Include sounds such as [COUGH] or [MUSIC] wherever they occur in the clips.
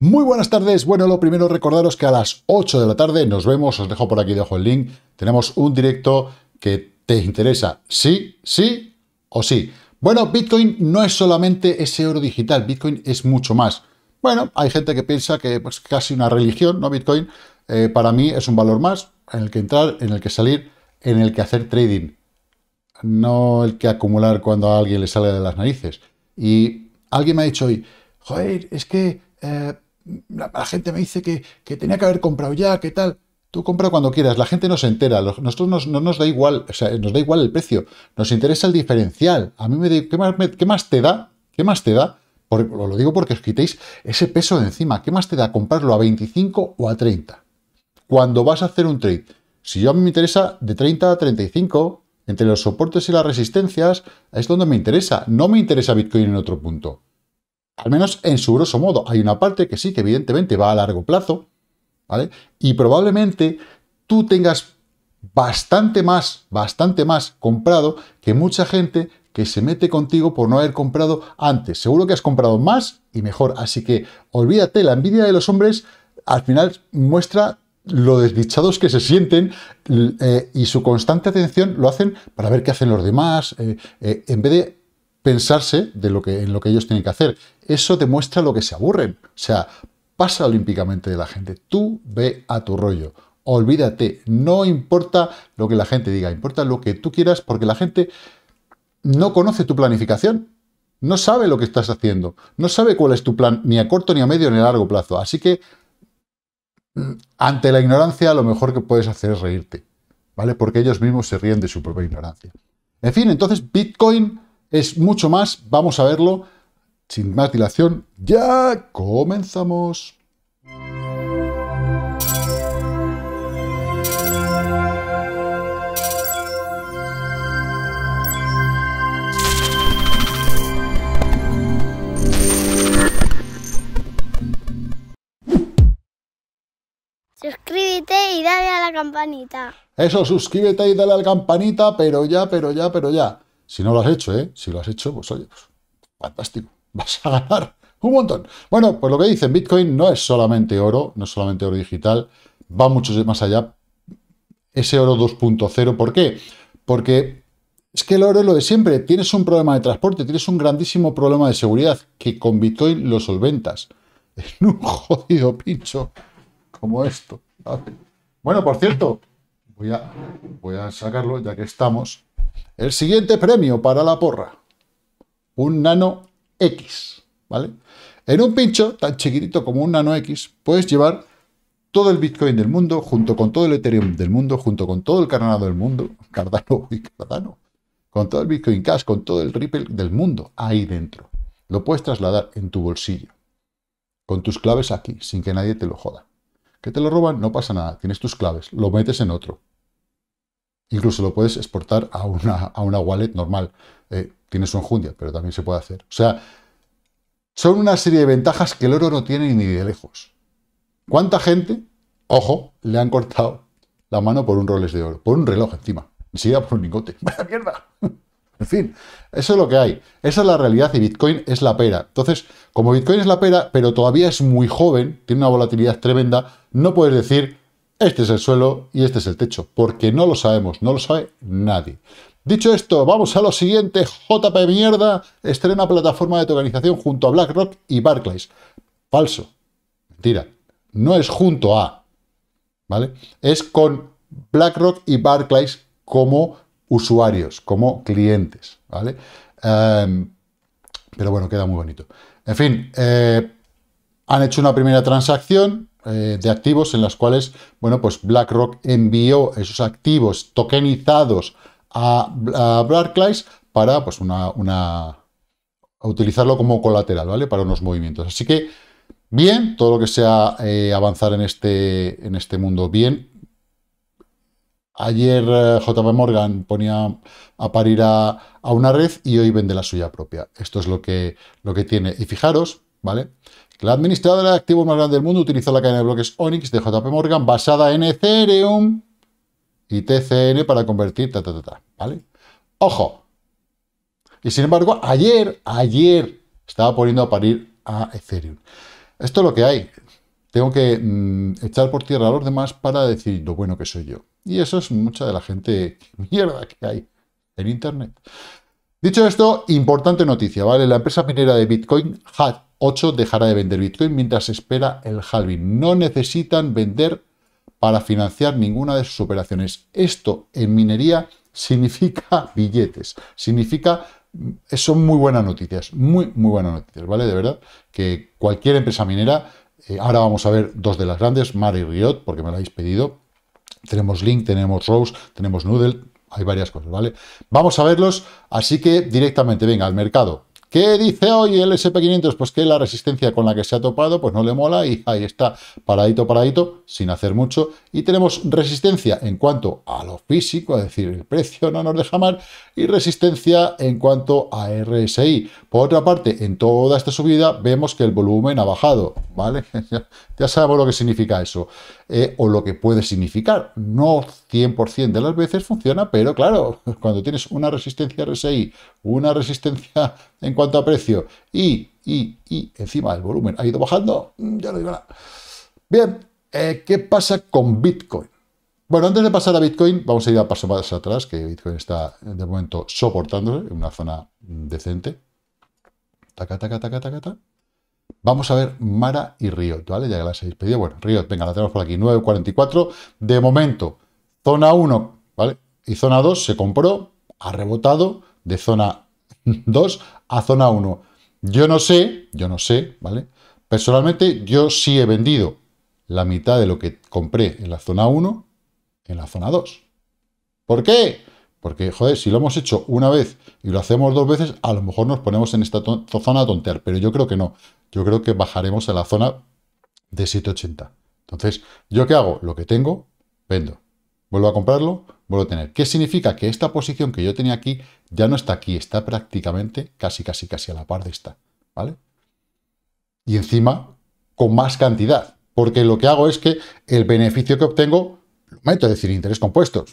Muy buenas tardes. Bueno, lo primero recordaros que a las 8 de la tarde nos vemos, os dejo por aquí dejo el link. Tenemos un directo que te interesa, sí, sí o sí. Bueno, Bitcoin no es solamente ese oro digital, Bitcoin es mucho más. Bueno, hay gente que piensa que es pues, casi una religión, ¿no? Bitcoin eh, para mí es un valor más en el que entrar, en el que salir, en el que hacer trading. No el que acumular cuando a alguien le sale de las narices. Y alguien me ha dicho hoy, joder, es que eh, la, gente me dice que, tenía que haber comprado ya, qué tal. Tú compra cuando quieras, la gente no se entera, nosotros nos, no nos da igual, o sea, nos da igual el precio, nos interesa el diferencial. A mí me ¿qué más, te da? ¿Qué más te da? lo digo porque os quitéis ese peso de encima. ¿Qué más te da comprarlo a 25 o a 30? Cuando vas a hacer un trade, si yo a mí me interesa de 30 a 35, entre los soportes y las resistencias, es donde me interesa. No me interesa Bitcoin en otro punto al menos en su grosso modo. Hay una parte que sí, que evidentemente va a largo plazo, ¿vale? Y probablemente tú tengas bastante más, bastante más comprado que mucha gente que se mete contigo por no haber comprado antes. Seguro que has comprado más y mejor. Así que olvídate, la envidia de los hombres al final muestra lo desdichados que se sienten eh, y su constante atención lo hacen para ver qué hacen los demás, eh, eh, en vez de pensarse de lo que, en lo que ellos tienen que hacer. Eso demuestra lo que se aburren. O sea, pasa olímpicamente de la gente. Tú ve a tu rollo. Olvídate. No importa lo que la gente diga. Importa lo que tú quieras porque la gente no conoce tu planificación. No sabe lo que estás haciendo. No sabe cuál es tu plan, ni a corto, ni a medio, ni a largo plazo. Así que, mm, ante la ignorancia, lo mejor que puedes hacer es reírte. ¿Vale? Porque ellos mismos se ríen de su propia ignorancia. En fin, entonces Bitcoin es mucho más. Vamos a verlo sin más dilación. ¡Ya comenzamos! Suscríbete y dale a la campanita. Eso, suscríbete y dale a la campanita, pero ya, pero ya, pero ya. Si no lo has hecho, ¿eh? Si lo has hecho, pues oye, pues, fantástico. [LAUGHS] Vas a ganar un montón. Bueno, pues lo que dicen, Bitcoin no es solamente oro, no es solamente oro digital, va mucho más allá. Ese oro 2.0, ¿por qué? Porque es que el oro es lo de siempre. Tienes un problema de transporte, tienes un grandísimo problema de seguridad que con Bitcoin lo solventas. [LAUGHS] En un jodido pincho como esto. Bueno, por cierto, voy a sacarlo ya que estamos. El siguiente premio para la porra. Un nano X, ¿vale? En un pincho tan chiquitito como un nano X, puedes llevar todo el Bitcoin del mundo, junto con todo el Ethereum del mundo, junto con todo el Cardano del mundo, [LAUGHS] Cardano y Cardano, con todo el Bitcoin Cash, con todo el Ripple del mundo, ahí dentro. Lo puedes trasladar en tu bolsillo, con tus claves aquí, sin que nadie te lo joda. Que te lo roban, no pasa nada, tienes tus claves, lo metes en otro, Incluso lo puedes exportar a una, wallet normal. Eh, tienes tiene su enjundia, pero también se puede hacer. O sea, son una serie de ventajas que el oro no tiene ni de lejos. ¿Cuánta gente, ojo, le han cortado la mano por un roles de oro? Por un reloj encima. Ni siquiera por un lingote. [LAUGHS] mierda! En fin, eso es lo que hay. Esa es la realidad y Bitcoin es la pera. Entonces, como Bitcoin es la pera, pero todavía es muy joven, tiene una volatilidad tremenda, no puedes decir este es el suelo y este es el techo, porque no lo sabemos, no lo sabe nadie. Dicho esto, vamos a lo siguiente. JP Mierda estrena plataforma de tokenización junto a BlackRock y Barclays. Falso. Mentira. No es junto a. ¿Vale? Es con BlackRock y Barclays como usuarios, como clientes. ¿Vale? Em, pero bueno, queda muy bonito. En fin, eh, han hecho una primera transacción eh, de activos en las cuales, bueno, pues BlackRock envió esos activos tokenizados a, Barclays para, pues, una, una utilizarlo como colateral, ¿vale? Para unos movimientos. Así que, bien, todo lo que sea eh, avanzar en este, en este mundo, bien. Ayer eh, JP Morgan ponía a parir a, a, una red y hoy vende la suya propia. Esto es lo que, lo que tiene. Y fijaros, ¿vale? La administradora de activos más grande del mundo utiliza la cadena de bloques Onyx de JP Morgan basada en Ethereum y TCN para convertir ¿vale? ¡Ojo! Y sin embargo, ayer, ayer, estaba poniendo a parir a Ethereum. Esto es lo que hay. Tengo que mm, echar por tierra a los demás para decir lo bueno que soy yo. Y eso es mucha de la gente mierda que hay en Internet. Dicho esto, importante noticia, ¿vale? La empresa minera de Bitcoin, HAT 8, dejará de vender Bitcoin mientras espera el halving. No necesitan vender para financiar ninguna de sus operaciones. Esto en minería [LAUGHS] significa billetes, significa... Mm, son muy buenas noticias, muy, muy buenas noticias, ¿vale? De verdad, que cualquier empresa minera, eh, ahora vamos a ver dos de las grandes, Mari Riot, porque me lo habéis pedido, tenemos Link, tenemos Rose, tenemos Noodle, hay varias cosas, ¿vale? Vamos a verlos, así que directamente, venga, al mercado. ¿Qué dice hoy el SP500? Pues que la resistencia con la que se ha topado pues no le mola y ahí está, paradito, paradito, sin hacer mucho. Y tenemos resistencia en cuanto a lo físico, es decir, el precio no nos deja mal, y resistencia en cuanto a RSI. Por otra parte, en toda esta subida vemos que el volumen ha bajado, ¿vale? [LAUGHS] ya sabemos lo que significa eso. Eh, o lo que puede significar. No 100% de las veces funciona, pero claro, [LAUGHS] cuando tienes una resistencia RSI, una resistencia en cuanto a precio y, y, y encima el volumen ha ido bajando, mm, ya no digo nada. Bien, eh, ¿qué pasa con Bitcoin? Bueno, antes de pasar a Bitcoin, vamos a ir a paso más atrás, que Bitcoin está de momento soportándose en una zona decente. Taca, taca, taca, taca, taca. Vamos a ver Mara y Riot, ¿vale? Ya que las habéis pedido. Bueno, Riot, venga, la tenemos por aquí, 9.44. De momento, zona 1, ¿vale? Y zona 2 se compró, ha rebotado de zona 2 [LAUGHS] a zona 1. Yo no sé, yo no sé, ¿vale? Personalmente, yo sí he vendido la mitad de lo que compré en la zona 1 en la zona 2. ¿Por qué? Porque, joder, si lo hemos hecho una vez y lo hacemos dos veces, a lo mejor nos ponemos en esta zona a tontear, pero yo creo que no. Yo creo que bajaremos a la zona de 780. Entonces, ¿yo qué hago? Lo que tengo, vendo. Vuelvo a comprarlo, vuelvo a tener. ¿Qué significa? Que esta posición que yo tenía aquí ya no está aquí, está prácticamente casi, casi, casi a la par de esta. ¿Vale? Y encima, con más cantidad. Porque lo que hago es que el beneficio que obtengo lo meto, es decir, interés compuesto.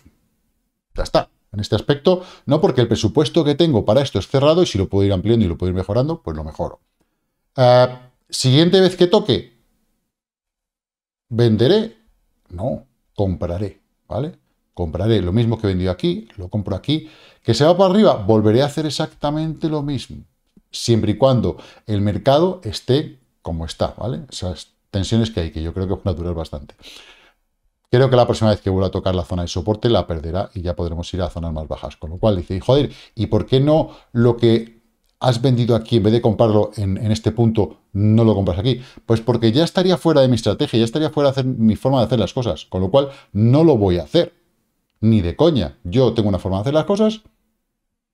Ya está en este aspecto, no porque el presupuesto que tengo para esto es cerrado y si lo puedo ir ampliando y lo puedo ir mejorando, pues lo mejoro. Ah, siguiente vez que toque, ¿venderé? No, compraré, ¿vale? Compraré lo mismo que he vendido aquí, lo compro aquí, que se va para arriba, volveré a hacer exactamente lo mismo, siempre y cuando el mercado esté como está, ¿vale? Esas tensiones que hay, que yo creo que van a durar bastante. Creo que la próxima vez que vuelva a tocar la zona de soporte la perderá y ya podremos ir a zonas más bajas. Con lo cual dice, joder, ¿y por qué no lo que has vendido aquí, en vez de comprarlo en, este punto, no lo compras aquí? Pues porque ya estaría fuera de mi estrategia, ya estaría fuera de hacer, mi forma de hacer las cosas. Con lo cual no lo voy a hacer. Ni de coña. Yo tengo una forma de hacer las cosas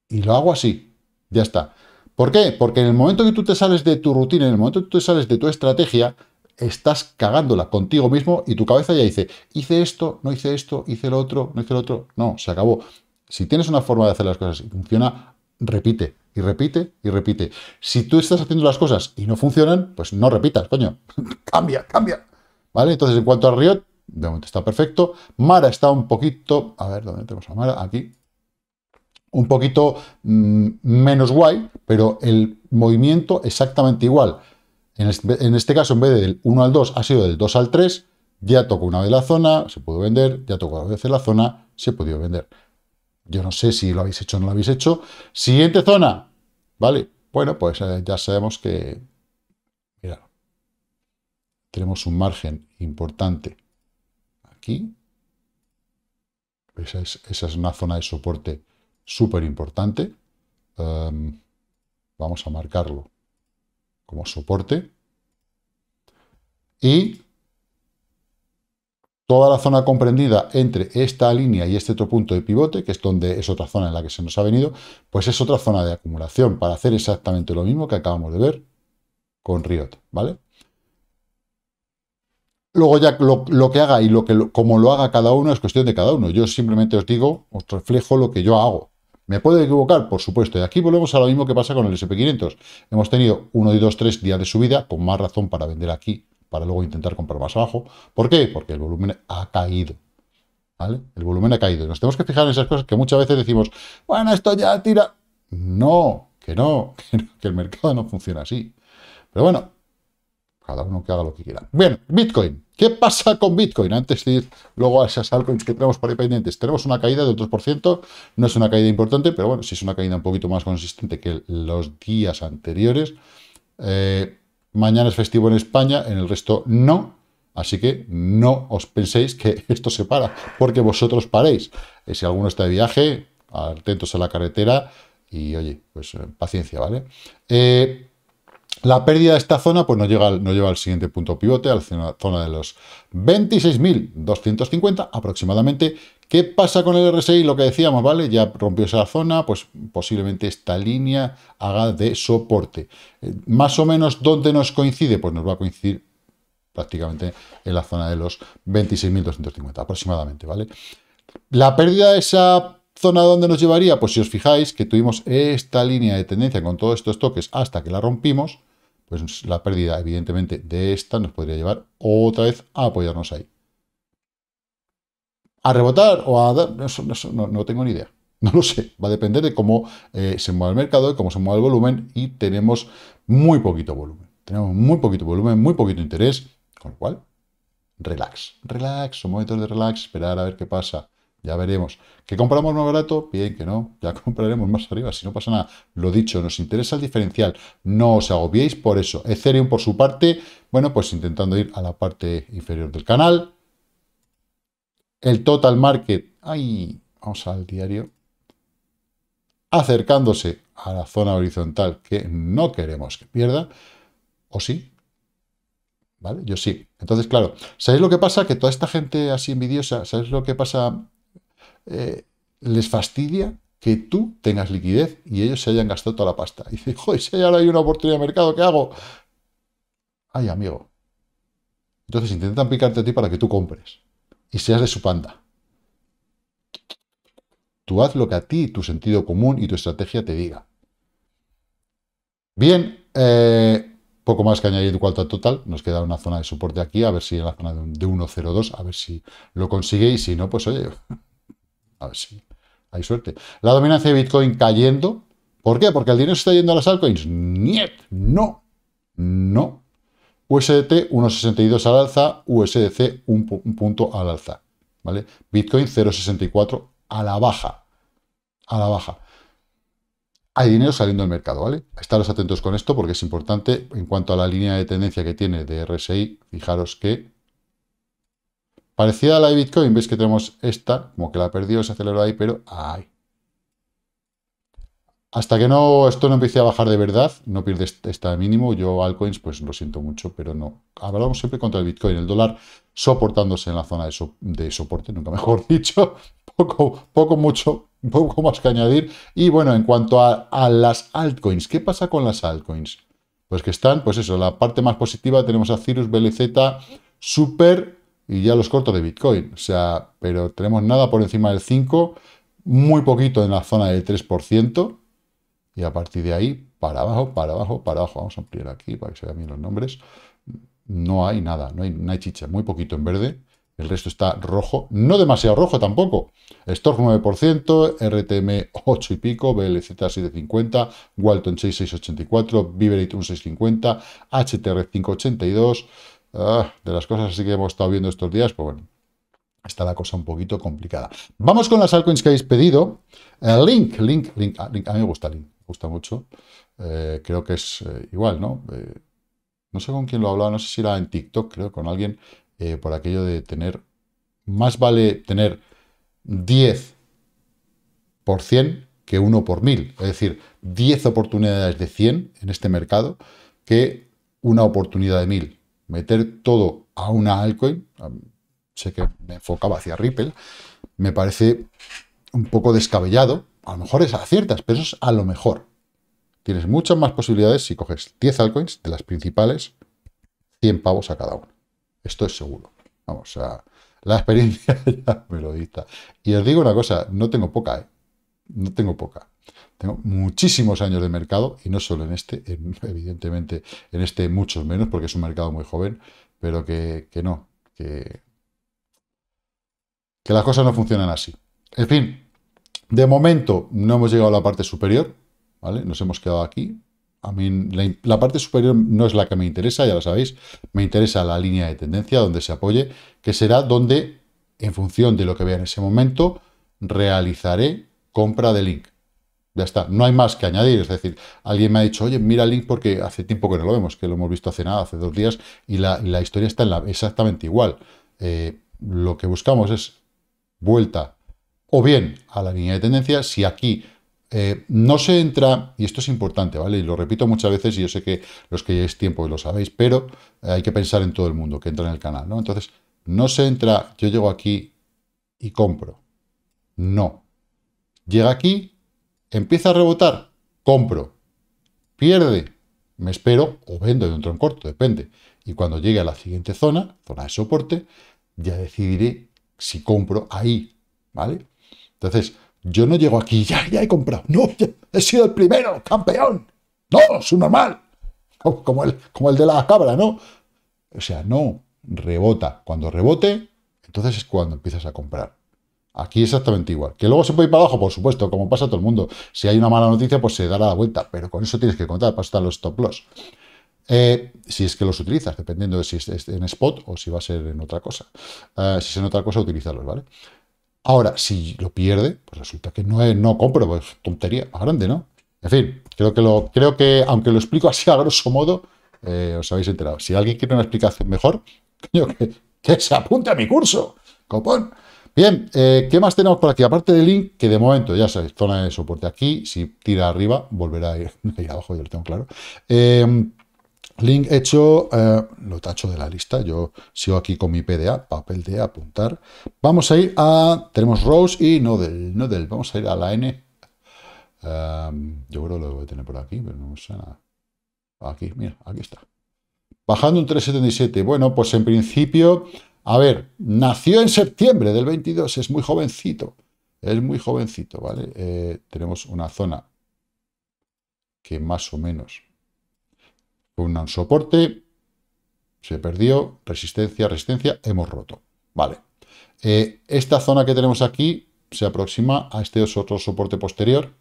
y lo hago así. Ya está. ¿Por qué? Porque en el momento que tú te sales de tu rutina, en el momento que tú te sales de tu estrategia, estás cagándola contigo mismo y tu cabeza ya dice, hice esto, no hice esto, hice lo otro, no hice lo otro. No, se acabó. Si tienes una forma de hacer las cosas y funciona, repite y repite y repite. Si tú estás haciendo las cosas y no funcionan, pues no repitas, coño. [LAUGHS] cambia, cambia. ¿Vale? Entonces, en cuanto a Riot, de momento está perfecto. Mara está un poquito... A ver, ¿dónde tenemos a Mara? Aquí. Un poquito mm, menos guay, pero el movimiento exactamente igual. En este, caso, en vez del 1 al 2, ha sido del 2 al 3. Ya tocó una vez la zona, se pudo vender. Ya tocó dos veces la zona, se pudo vender. Yo no sé si lo habéis hecho o no lo habéis hecho. Siguiente zona. Vale, bueno, pues eh, ya sabemos que... Mirad. Tenemos un margen importante aquí. Esa es, una zona de soporte súper importante. Em, vamos a marcarlo como soporte. Y toda la zona comprendida entre esta línea y este otro punto de pivote, que es donde es otra zona en la que se nos ha venido, pues es otra zona de acumulación para hacer exactamente lo mismo que acabamos de ver con Riot, ¿vale? Luego ya lo, que haga y lo que, como lo haga cada uno es cuestión de cada uno. Yo simplemente os digo, os reflejo lo que yo hago. Me puedo equivocar, por supuesto, y aquí volvemos a lo mismo que pasa con el SP500. Hemos tenido uno, y dos tres días de subida, con más razón para vender aquí, para luego intentar comprar más abajo. ¿Por qué? Porque el volumen ha caído. ¿Vale? El volumen ha caído. Nos tenemos que fijar en esas cosas que muchas veces decimos, bueno, esto ya tira. no, que, no, [LAUGHS] que el mercado no funciona así. Pero bueno, cada uno que haga lo que quiera. Bien, Bitcoin. ¿Qué pasa con Bitcoin? Antes de ir luego a esas altcoins que tenemos por ahí pendientes. Tenemos una caída del 2% no es una caída importante, pero bueno, sí es una caída un poquito más consistente que los días anteriores. Eh, mañana es festivo en España, en el resto no. Así que no os penséis que [LAUGHS] esto se para, porque vosotros paréis. Eh, si alguno está de viaje, atentos a la carretera y oye, pues eh, paciencia, ¿vale? La pérdida de esta zona pues nos, lleva al siguiente punto pivote, a la zona de los 26.250 aproximadamente. ¿Qué pasa con el RSI? Lo que decíamos, ¿vale? Ya rompió esa zona, pues posiblemente esta línea haga de soporte. Eh, más o menos, ¿dónde nos coincide? Pues nos va a coincidir prácticamente en la zona de los 26.250 aproximadamente, ¿vale? La pérdida de esa ¿Zona ¿dónde nos llevaría? Pues si os fijáis que tuvimos esta línea de tendencia con todos estos toques hasta que la rompimos, pues la pérdida, evidentemente, de esta nos podría llevar otra vez a apoyarnos ahí. ¿A rebotar o a dar? no, tengo ni idea. No lo sé. Va a depender de cómo eh, se mueva el mercado, y cómo se mueva el volumen y tenemos muy poquito volumen. Tenemos muy poquito volumen, muy poquito interés, con lo cual, relax. Relax, son momentos de relax, esperar a ver qué pasa. Ya veremos. ¿Que compramos más barato? Bien, que no. Ya [LAUGHS] compraremos más arriba, si no pasa nada. Lo dicho, nos interesa el diferencial. No os agobiéis por eso. Ethereum, por su parte, bueno, pues intentando ir a la parte inferior del canal. El total market, ay, vamos al diario. Acercándose a la zona horizontal que no queremos que pierda. ¿O sí? ¿Vale? Yo sí. Entonces, claro, ¿sabéis lo que pasa? Que toda esta gente así envidiosa, ¿sabéis lo que pasa eh, les fastidia que tú tengas liquidez y ellos se hayan gastado toda la pasta. Y dices, joder, si ahora hay una oportunidad de mercado, ¿qué hago? Ay, amigo. Entonces intentan picarte a ti para que tú compres y seas de su panda. Tú haz lo que a ti, tu sentido común y tu estrategia te diga. Bien, eh, poco más que añadir en total. Nos queda una zona de soporte aquí, a ver si en la zona de 1.02, a ver si lo consigue y si no, pues oye, a ah, ver si hay suerte. La dominancia de Bitcoin cayendo. ¿Por qué? Porque el dinero se está yendo a las altcoins. ¡Niet! No. No. USDT 1.62 al alza, USDC un, punto al alza. ¿Vale? Bitcoin 0.64 a la baja. A la baja. Hay dinero saliendo del mercado, ¿vale? Estaros atentos con esto porque es importante. En cuanto a la línea de tendencia que tiene de RSI, fijaros que Parecida a la de Bitcoin, veis que tenemos esta, como que la perdió, se aceleró ahí, pero ahí. Hasta que no esto no empiece a bajar de verdad, no pierdes esta mínimo. Yo altcoins, pues lo siento mucho, pero no. Hablamos siempre contra el Bitcoin, el dólar soportándose en la zona de, soporte, nunca mejor [LAUGHS] dicho. Poco, poco, mucho, poco más que añadir. Y bueno, en cuanto a, las altcoins, ¿qué pasa con las altcoins? Pues que están, pues eso, la parte más positiva tenemos a Cirrus, BLZ, Super, y ya los cortos de Bitcoin. O sea, pero tenemos nada por encima del 5, muy poquito en la zona del 3%, y a partir de ahí, para abajo, para abajo, para abajo. Vamos a ampliar aquí para que se vean bien los nombres. No hay nada, no hay, chicha, muy poquito en verde. El resto está rojo, no demasiado rojo tampoco. Stork 9%, RTM 8 y pico, BLZ 750, Walton 6684, Viverate 650, HTR 582, Ah, de las cosas así que hemos estado viendo estos días, pues bueno, está la cosa un poquito complicada. Vamos con las altcoins que habéis pedido. Eh, link, link, ah, link, A mí me gusta Link, me gusta mucho. Eh, creo que es eh, igual, ¿no? no sé con quién lo hablado no sé si era en TikTok, creo, con alguien, por aquello de tener, más vale tener 10 por 100 que 1 por 1000. Es decir, 10 oportunidades de 100 en este mercado que una oportunidad de 1000 meter todo a una altcoin, sé que me enfocaba hacia Ripple, me parece un poco descabellado. A lo mejor es a ciertas, pesos a lo mejor. Tienes muchas más posibilidades si coges 10 altcoins de las principales, 100 pavos a cada uno. Esto es seguro. Vamos, a la experiencia [LAUGHS] ya me lo dicta. Y os digo una cosa, no tengo poca, ¿eh? No tengo poca. Tengo muchísimos años de mercado, y no solo en este, [LAUGHS] evidentemente en este muchos menos, porque es un mercado muy joven, pero que, no, que, las cosas no funcionan así. En fin, de momento no hemos llegado a la parte superior, ¿vale? Nos hemos quedado aquí. A mí la, parte superior no es la que me interesa, ya lo sabéis. Me interesa la línea de tendencia donde se apoye, que será donde, en función de lo que vea en ese momento, realizaré compra de link. Ya está, no hay más que añadir. Es decir, alguien me ha dicho, oye, mira el link porque hace tiempo que no lo vemos, que lo hemos visto hace nada, hace dos días, y la, historia está en la, exactamente igual. Eh, lo que buscamos es vuelta o bien a la línea de tendencia, si aquí eh, no se entra, y esto es importante, ¿vale? Y lo repito muchas veces, y yo sé que los que lleváis tiempo lo sabéis, pero eh, hay que pensar en todo el mundo que entra en el canal, ¿no? Entonces, no se entra, yo llego aquí y compro. No. Llega aquí Empieza a rebotar, compro. Pierde, me espero o vendo de un tron corto, depende. Y cuando llegue a la siguiente zona, zona de soporte, ya decidiré si compro ahí, ¿vale? Entonces, yo no llego aquí, ya, ya he comprado. No, he sido el primero, campeón. No, es normal. Como como el de la cabra, ¿no? O sea, no, rebota. Cuando rebote, entonces es cuando empiezas a comprar. Aquí exactamente igual. Que luego se puede ir para abajo, por supuesto, como pasa todo el mundo. Si hay una mala noticia, pues se dará la vuelta. Pero con eso tienes que contar, para pues estar los stop loss. Eh, si es que los utilizas, dependiendo de si es en spot o si va a ser en otra cosa. Eh, si es en otra cosa, utilizarlos, ¿vale? Ahora, si lo pierde, pues resulta que no, no compro, pues tontería más grande, ¿no? En fin, creo que, lo, creo que aunque lo explico [LAUGHS] así a grosso modo, eh, os habéis enterado. Si alguien quiere una explicación mejor, [LAUGHS] que, que se apunte a mi curso, copón. Bien, eh, ¿qué más tenemos por aquí? Aparte del link, que de momento, ya sabéis, zona de soporte aquí, si tira arriba, volverá a ir, [LAUGHS] abajo, Yo lo tengo claro. Em, link hecho, eh, lo tacho de la lista, yo sigo aquí con mi PDA, papel de apuntar. Vamos a ir a, tenemos Rose y Nodel, Nodel, vamos a ir a la N. Em, yo creo que lo voy a tener por aquí, pero no sé nada. Aquí, mira, aquí está. Bajando un 377, bueno, pues en principio... A ver, nació en septiembre del 22, es muy jovencito. Es muy jovencito, ¿vale? Eh, tenemos una zona que más o menos un soporte, se perdió, resistencia, resistencia, hemos roto. Vale. Eh, esta zona que tenemos aquí se aproxima a este otro soporte posterior.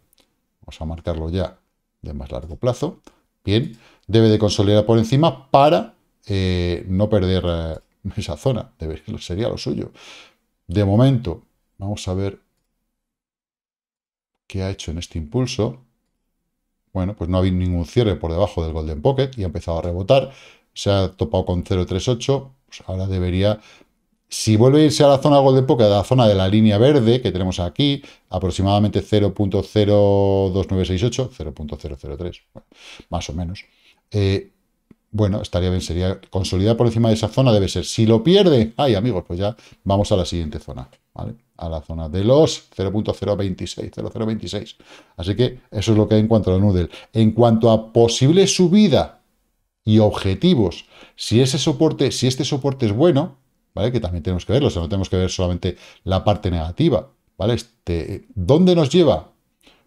Vamos a marcarlo ya de más largo plazo. Bien, debe de consolidar por encima para eh, no perder esa zona. sería lo suyo. De momento, vamos a ver qué ha hecho en este impulso. Bueno, pues no ha habido ningún cierre por debajo del Golden Pocket y ha empezado a rebotar. Se ha topado con 0.38. Pues ahora debería si vuelve a irse a la zona Golden Pocket, a la zona de la línea verde que tenemos aquí, aproximadamente 0.02968, 0.003, más o menos, eh, bueno, estaría bien, sería consolidar por encima de esa zona, debe ser. Si lo pierde, ay amigos, pues ya vamos a la siguiente zona, ¿vale? A la zona de los 0.026, 0.026. Así que eso es lo que hay en cuanto a la Noodle. En cuanto a posible subida y objetivos, si ese soporte, si este soporte es bueno, ¿vale? Que también tenemos que verlo, o sea, no tenemos que ver solamente la parte negativa, ¿vale? Este, ¿Dónde nos lleva?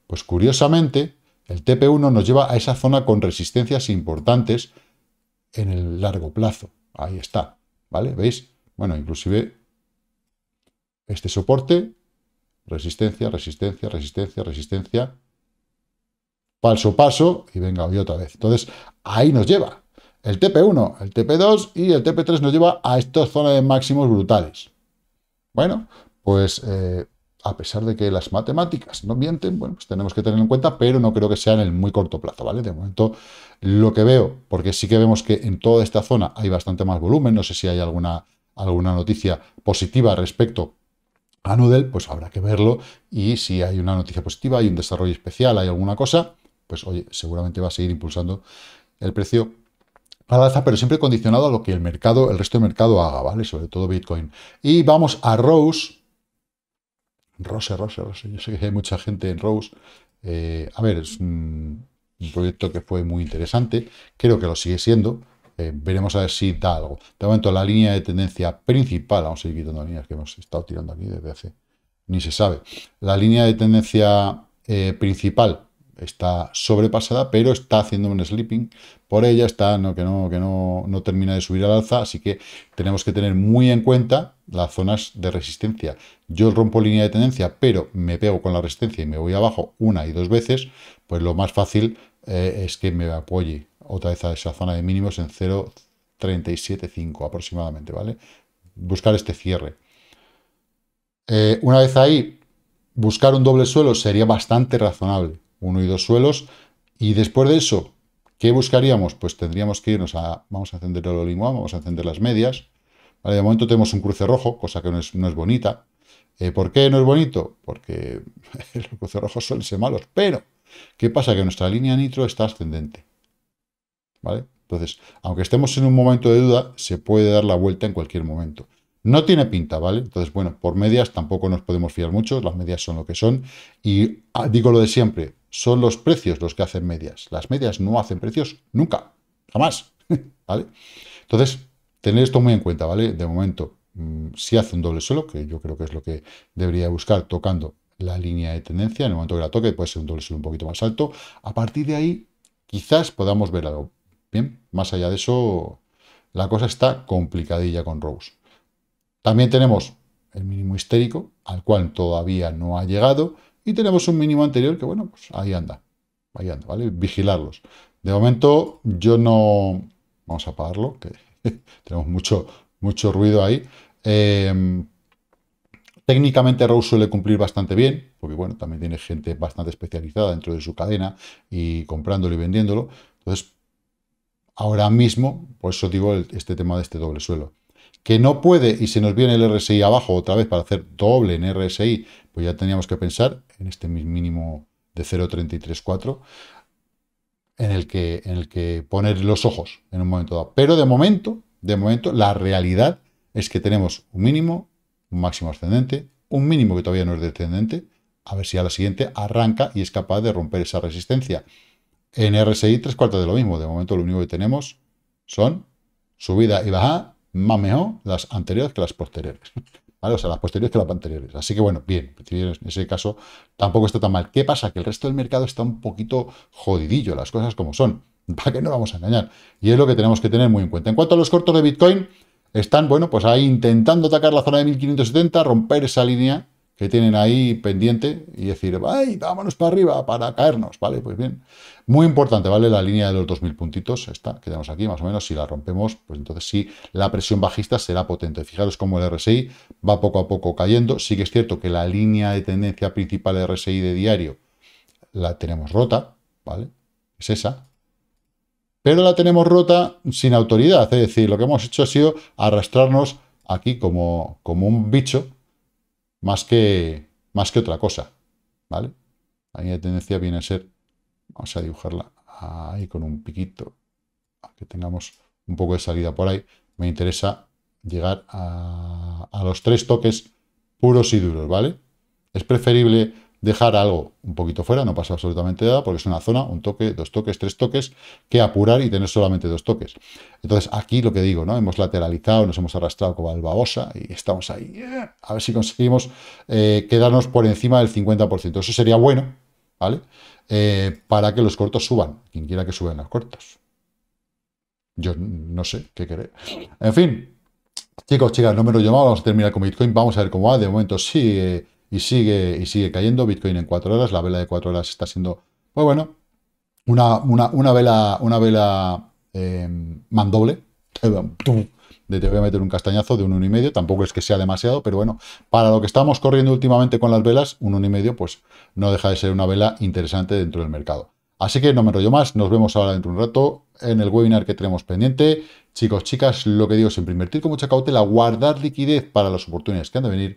Pues curiosamente, el TP1 nos lleva a esa zona con resistencias importantes, en el largo plazo. Ahí está, ¿vale? ¿Veis? Bueno, inclusive este soporte, resistencia, resistencia, resistencia, resistencia, falso paso y venga hoy otra vez. Entonces, ahí nos lleva el TP1, el TP2 y el TP3 nos lleva a estas zonas de máximos brutales. Bueno, pues eh, a pesar de que las matemáticas no mienten, bueno, pues tenemos que tener en cuenta, pero no creo que sea en el muy corto plazo, ¿vale? De momento, lo que veo, porque sí que vemos que en toda esta zona hay bastante más volumen, no sé si hay alguna, alguna noticia positiva respecto a Nudel, pues habrá que verlo, y si hay una noticia positiva, hay un desarrollo especial, hay alguna cosa, pues oye, seguramente va a seguir impulsando el precio la alza, pero siempre condicionado a lo que el mercado, el resto del mercado haga, ¿vale? Sobre todo Bitcoin. Y vamos a Rose, Rose, Rose, Rose. Yo sé que hay mucha gente en Rose. Eh, a ver, es un, proyecto que fue muy interesante. Creo que lo sigue siendo. Eh, veremos a ver si da algo. De momento, la línea de tendencia principal, vamos a ir quitando líneas que hemos estado tirando aquí desde hace, ni se sabe. La línea de tendencia eh, principal está sobrepasada, pero está haciendo un sleeping por ella, está no, que, no, que no, no termina de subir al alza, así que tenemos que tener muy en cuenta las zonas de resistencia. Yo rompo línea de tendencia, pero me pego con la resistencia y me voy abajo una y dos veces, pues lo más fácil eh, es que me apoye otra vez a esa zona de mínimos en 0.375 aproximadamente, ¿vale? Buscar este cierre. Eh, una vez ahí, buscar un doble suelo sería bastante razonable uno y dos suelos. Y después de eso, ¿qué buscaríamos? Pues tendríamos que irnos a, vamos a encender el vamos a encender las medias. de momento tenemos un cruce rojo, cosa que no es, bonita. Eh, ¿Por qué no es bonito? Porque [LAUGHS] los cruces rojos suelen ser malos. Pero, ¿qué pasa? Que nuestra línea nitro está ascendente. ¿Vale? Entonces, aunque estemos en un momento de duda, se puede dar la vuelta en cualquier momento. No tiene pinta, ¿vale? Entonces, bueno, por medias tampoco nos podemos fiar mucho, las medias son lo que son. Y ah, digo lo de siempre, son los precios los que hacen medias. Las medias no hacen precios nunca, jamás, [LAUGHS] ¿vale? Entonces, tener esto muy en cuenta, ¿vale? De momento, mm, si hace un doble suelo, que yo creo que es lo que debería buscar tocando la línea de tendencia, en el momento que la toque puede ser un doble suelo un poquito más alto. A partir de ahí, quizás podamos ver algo. Bien, más allá de eso, la cosa está complicadilla con Rose. También tenemos el mínimo histérico, al cual todavía no ha llegado, y tenemos un mínimo anterior que, bueno, pues ahí anda. Ahí anda, ¿vale? Vigilarlos. De momento, yo no... Vamos a apagarlo, que [LAUGHS] tenemos mucho, mucho ruido ahí. Em, técnicamente Rose suele cumplir bastante bien, porque bueno, también tiene gente bastante especializada dentro de su cadena y comprándolo y vendiéndolo. Entonces, ahora mismo, por eso digo este tema de este doble suelo que no puede y se nos viene el RSI abajo otra vez para hacer doble en RSI, pues ya teníamos que pensar en este mínimo de 0.334 en el que en el que poner los ojos en un momento dado. Pero de momento, de momento la realidad es que tenemos un mínimo, un máximo ascendente, un mínimo que todavía no es descendente, a ver si a la siguiente arranca y es capaz de romper esa resistencia. En RSI tres cuartos de lo mismo, de momento lo único que tenemos son subida y bajada mejor las anteriores que las posteriores. [LAUGHS] ¿Vale? O sea, las posteriores que las anteriores. Así que bueno, bien, en ese caso tampoco está tan mal. ¿Qué pasa? Que el resto del mercado está un poquito jodidillo, las cosas como son. [LAUGHS] ¿Para qué no vamos a engañar? Y es lo que tenemos que tener muy en cuenta. En cuanto a los cortos de Bitcoin, están, bueno, pues ahí intentando atacar la zona de 1570, romper esa línea que tienen ahí pendiente y decir, ¡ay, vámonos para arriba para caernos! Vale, pues bien. Muy importante, ¿vale? La línea de los 2.000 puntitos, está que tenemos aquí, más o menos, si la rompemos, pues entonces sí, la presión bajista será potente. Fijaros cómo el RSI va poco a poco cayendo. Sí que es cierto que la línea de tendencia principal de RSI de diario la tenemos rota, ¿vale? Es esa, pero la tenemos rota sin autoridad. Es decir, lo que hemos hecho ha sido arrastrarnos aquí como, como un bicho más que, más que otra cosa, ¿vale? La de tendencia viene a ser, vamos a dibujarla ahí con un piquito, que tengamos un poco de salida por ahí. Me interesa llegar a, a los tres toques puros y duros, ¿vale? Es preferible dejar algo un poquito fuera, no pasa absolutamente nada, porque es una zona, un toque, dos toques, tres toques, que apurar y tener solamente dos toques. Entonces, aquí lo que digo, ¿no? Hemos lateralizado, nos hemos arrastrado como Albaosa y estamos ahí. Eh, a ver si conseguimos eh, quedarnos por encima del 50%. Eso sería bueno, ¿vale? Eh, para que los cortos suban, quien quiera que suban los cortos. Yo no sé qué querer. En fin, Chicos, chicas, no me lo llamado, vamos a terminar con Bitcoin, vamos a ver cómo va. De momento sí y sigue, y sigue cayendo. Bitcoin en 4 horas, la vela de 4 horas está siendo, pues bueno, una, una, una vela, una vela em, mandoble. Eh, te voy a meter un castañazo de un 1,5, tampoco es que sea demasiado, pero bueno, para lo que estamos corriendo últimamente con las velas, un 1,5 pues no deja de ser una vela interesante dentro del mercado. Así que no me enrollo más, nos vemos ahora dentro de un rato en el webinar que tenemos pendiente. Chicos, chicas, lo que digo siempre. invertir con mucha cautela, guardar liquidez para las oportunidades que han de venir